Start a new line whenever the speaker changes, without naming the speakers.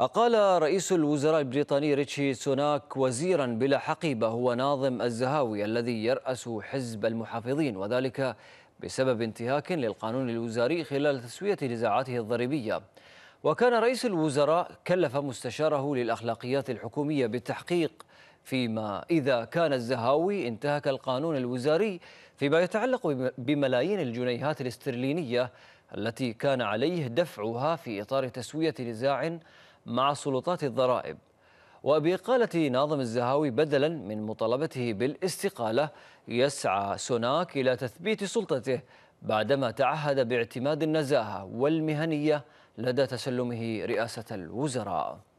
أقال رئيس الوزراء البريطاني ريتشي سوناك وزيرا بلا حقيبة هو ناظم الزهاوي الذي يرأس حزب المحافظين وذلك بسبب انتهاك للقانون الوزاري خلال تسوية نزاعاته الضريبية وكان رئيس الوزراء كلف مستشاره للأخلاقيات الحكومية بالتحقيق فيما إذا كان الزهاوي انتهك القانون الوزاري فيما يتعلق بملايين الجنيهات الاسترلينية التي كان عليه دفعها في إطار تسوية نزاع مع سلطات الضرائب وبإقالة ناظم الزهاوي بدلا من مطالبته بالاستقالة يسعى سوناك إلى تثبيت سلطته بعدما تعهد باعتماد النزاهة والمهنية لدى تسلمه رئاسة الوزراء